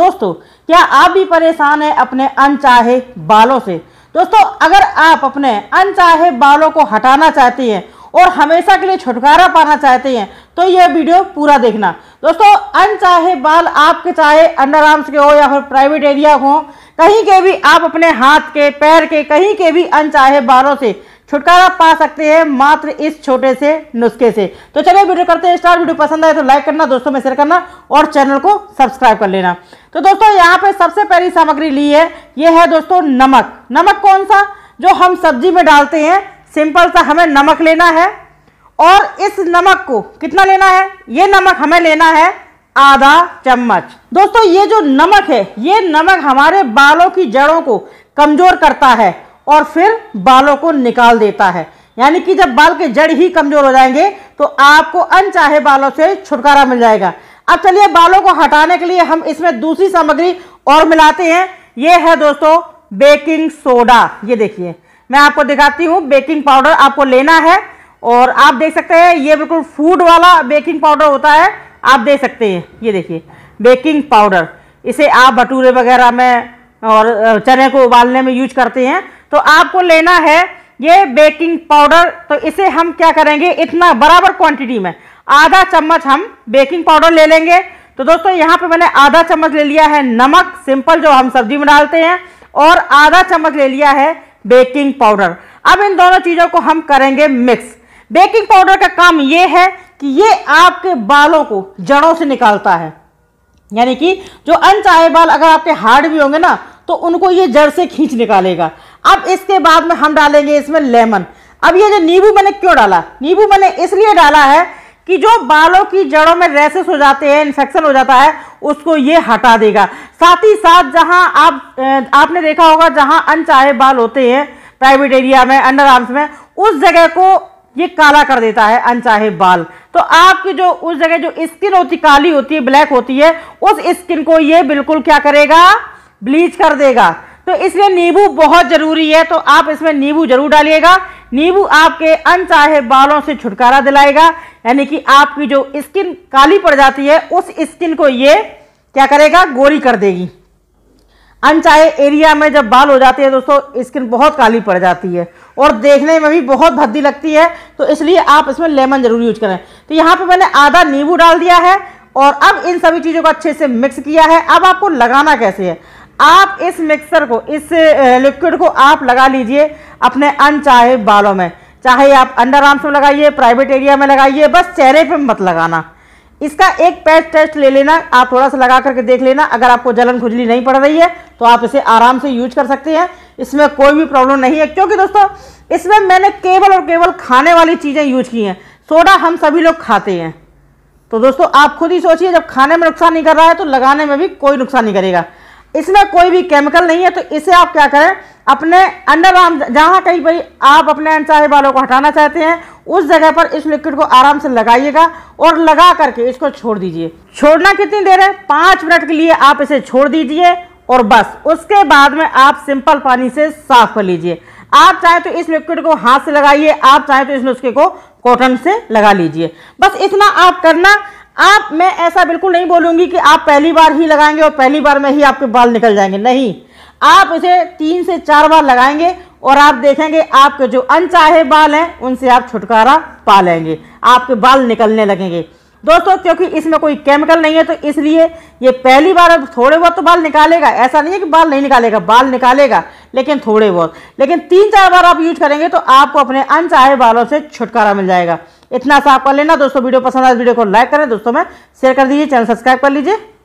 दोस्तों क्या आप भी परेशान हैं अपने अनचाहे बालों से दोस्तों अगर आप अपने अनचाहे बालों को हटाना चाहते हैं और हमेशा के लिए छुटकारा पाना चाहते हैं तो यह वीडियो पूरा देखना दोस्तों अनचाहे बाल आपके चाहे अंडर आर्म्स के हो या फिर प्राइवेट एरिया हो कहीं के भी आप अपने हाथ के पैर के कहीं के भी अनचाहे बालों से छुटकारा पा सकते हैं मात्र इस छोटे से नुस्खे से तो चलिए वीडियो करते हैं स्टार वीडियो पसंद आए तो लाइक करना दोस्तों में शेयर करना और चैनल को सब्सक्राइब कर लेना तो दोस्तों यहाँ पे सबसे पहली सामग्री ली है ये है दोस्तों नमक नमक कौन सा जो हम सब्जी में डालते हैं सिंपल सा हमें नमक लेना है और इस नमक को कितना लेना है ये नमक हमें लेना है आधा चम्मच दोस्तों ये जो नमक है ये नमक हमारे बालों की जड़ों को कमजोर करता है और फिर बालों को निकाल देता है यानी कि जब बाल के जड़ ही कमजोर हो जाएंगे तो आपको अनचाहे बालों से छुटकारा मिल जाएगा अब चलिए बालों को हटाने के लिए हम इसमें दूसरी सामग्री और मिलाते हैं ये है दोस्तों बेकिंग सोडा ये देखिए मैं आपको दिखाती हूँ बेकिंग पाउडर आपको लेना है और आप देख सकते हैं ये बिल्कुल फूड वाला बेकिंग पाउडर होता है आप देख सकते हैं ये देखिए बेकिंग पाउडर इसे आप भटूरे वगैरह में और चने को उबालने में यूज करते हैं तो आपको लेना है ये बेकिंग पाउडर तो इसे हम क्या करेंगे इतना बराबर क्वांटिटी में आधा चम्मच हम बेकिंग पाउडर ले लेंगे तो दोस्तों यहाँ पे मैंने आधा चम्मच ले लिया है नमक सिंपल जो हम सब्जी में डालते हैं और आधा चम्मच ले लिया है बेकिंग पाउडर अब इन दोनों चीज़ों को हम करेंगे मिक्स बेकिंग पाउडर का काम ये है कि ये आपके बालों को जड़ों से निकालता है यानी कि जो अनचाहे बाल अगर आपके हार्ड भी होंगे ना तो उनको ये जड़ से खींच निकालेगा अब इसके बाद में हम डालेंगे इसमें लेमन अब ये जो नींबू मैंने क्यों डाला नींबू मैंने इसलिए डाला है कि जो बालों की जड़ों में रेसेस हो जाते हैं इन्फेक्शन हो जाता है उसको ये हटा देगा साथ ही साथ जहां आप आपने देखा होगा जहां अनचाहे बाल होते हैं प्राइवेट एरिया में अंडर आर्म्स में उस जगह को ये काला कर देता है अनचाहे बाल तो आपकी जो उस जगह जो स्किन होती काली होती है ब्लैक होती है उस स्किन को ये बिल्कुल क्या करेगा ब्लीच कर देगा तो इसलिए नींबू बहुत ज़रूरी है तो आप इसमें नींबू जरूर डालिएगा नींबू आपके अनचाहे बालों से छुटकारा दिलाएगा यानी कि आपकी जो स्किन काली पड़ जाती है उस स्किन को ये क्या करेगा गोरी कर देगी अनचाहे एरिया में जब बाल हो जाते हैं दोस्तों स्किन बहुत काली पड़ जाती है और देखने में भी बहुत भद्दी लगती है तो इसलिए आप इसमें लेमन जरूर यूज करें तो यहाँ पे मैंने आधा नींबू डाल दिया है और अब इन सभी चीज़ों को अच्छे से मिक्स किया है अब आपको लगाना कैसे है आप इस मिक्सर को इस लिक्विड को आप लगा लीजिए अपने अनचाहे बालों में चाहे आप अंडर आर्म्स में लगाइए प्राइवेट एरिया में लगाइए बस चेहरे पे मत लगाना इसका एक पैच टेस्ट ले लेना आप थोड़ा सा लगा करके देख लेना अगर आपको जलन खुजली नहीं पड़ रही है तो आप इसे आराम से यूज कर सकते हैं इसमें कोई भी प्रॉब्लम नहीं है क्योंकि दोस्तों इसमें मैंने केवल और केवल खाने वाली चीज़ें यूज की हैं सोडा हम सभी लोग खाते हैं तो दोस्तों आप खुद ही सोचिए जब खाने में नुकसान नहीं कर रहा है तो लगाने में भी कोई नुकसान नहीं करेगा इसमें कोई भी केमिकल नहीं है तो इसे आप क्या करें अपने अंडर आर्म जहाँ कहीं पर आप अपने अनचाहे बालों को हटाना चाहते हैं उस जगह पर इस लिक्विड को आराम से लगाइएगा और लगा करके इसको छोड़ दीजिए छोड़ना कितनी देर है पाँच मिनट के लिए आप इसे छोड़ दीजिए और बस उसके बाद में आप सिंपल पानी से साफ कर लीजिए आप चाहे तो इस लिक्विड को हाथ से लगाइए आप चाहे तो इस नुस्खे को कॉटन से लगा लीजिए बस इतना आप करना आप मैं ऐसा बिल्कुल नहीं बोलूंगी कि आप पहली बार ही लगाएंगे और पहली बार में ही आपके बाल निकल जाएंगे नहीं आप इसे तीन से चार बार लगाएंगे और आप देखेंगे आपके जो अनचाहे बाल हैं उनसे आप छुटकारा पा लेंगे आपके बाल निकलने लगेंगे दोस्तों क्योंकि इसमें कोई केमिकल नहीं है तो इसलिए ये पहली बार थोड़े बहुत तो बाल निकालेगा ऐसा नहीं है कि बाल नहीं निकालेगा बाल निकालेगा लेकिन थोड़े बहुत लेकिन तीन चार बार आप यूज करेंगे तो आपको अपने अनचाहे बालों से छुटकारा मिल जाएगा इतना सा आपका लेना दोस्तों वीडियो पसंद आए तो वीडियो को लाइक करें दोस्तों में शेयर कर दीजिए चैनल सब्सक्राइब कर लीजिए